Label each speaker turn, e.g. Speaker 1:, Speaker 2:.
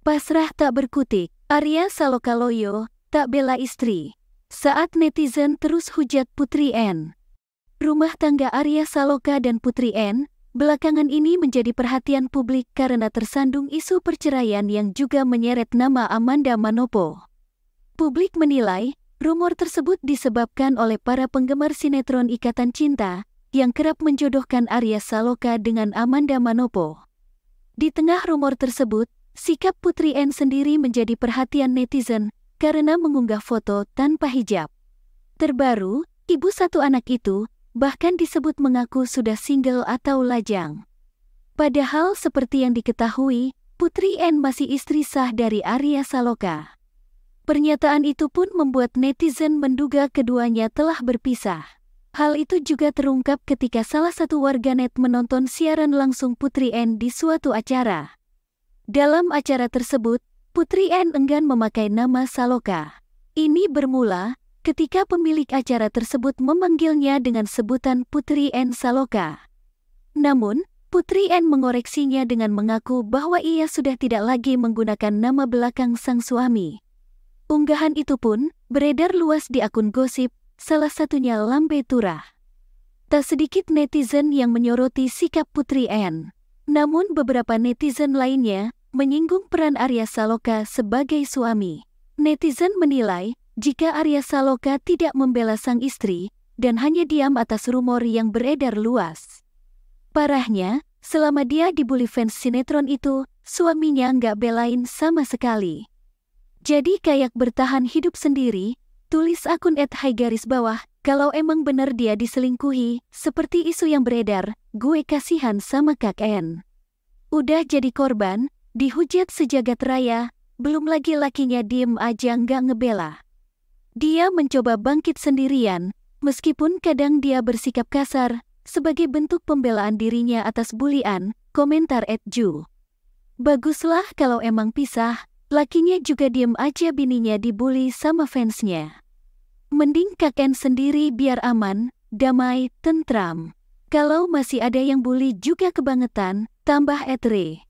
Speaker 1: Pasrah tak berkutik, Arya Salokaloyo tak bela istri. Saat netizen terus hujat Putri N. Rumah tangga Arya Saloka dan Putri N belakangan ini menjadi perhatian publik karena tersandung isu perceraian yang juga menyeret nama Amanda Manopo. Publik menilai rumor tersebut disebabkan oleh para penggemar sinetron Ikatan Cinta yang kerap menjodohkan Arya Saloka dengan Amanda Manopo. Di tengah rumor tersebut, Sikap Putri Anne sendiri menjadi perhatian netizen karena mengunggah foto tanpa hijab. Terbaru, ibu satu anak itu bahkan disebut mengaku sudah single atau lajang. Padahal seperti yang diketahui, Putri Anne masih istri sah dari Arya Saloka. Pernyataan itu pun membuat netizen menduga keduanya telah berpisah. Hal itu juga terungkap ketika salah satu warganet menonton siaran langsung Putri Anne di suatu acara. Dalam acara tersebut, Putri N enggan memakai nama Saloka. Ini bermula ketika pemilik acara tersebut memanggilnya dengan sebutan Putri N Saloka. Namun, Putri N mengoreksinya dengan mengaku bahwa ia sudah tidak lagi menggunakan nama belakang sang suami. Unggahan itu pun beredar luas di akun gosip, salah satunya Lambe Turah. Tak sedikit netizen yang menyoroti sikap Putri N. Namun beberapa netizen lainnya Menyinggung peran Arya Saloka sebagai suami, netizen menilai jika Arya Saloka tidak membela sang istri dan hanya diam atas rumor yang beredar luas. Parahnya, selama dia dibully fans sinetron itu, suaminya nggak belain sama sekali. Jadi kayak bertahan hidup sendiri, tulis akun at high garis bawah, kalau emang bener dia diselingkuhi, seperti isu yang beredar, gue kasihan sama Kak N. Udah jadi korban, Dihujat sejagat raya, belum lagi lakinya diem aja nggak ngebela. Dia mencoba bangkit sendirian, meskipun kadang dia bersikap kasar, sebagai bentuk pembelaan dirinya atas bulian, komentar Ed Ju. Baguslah kalau emang pisah, lakinya juga diem aja bininya dibully sama fansnya. Mending kakek sendiri biar aman, damai, tentram. Kalau masih ada yang bully juga kebangetan, tambah etre.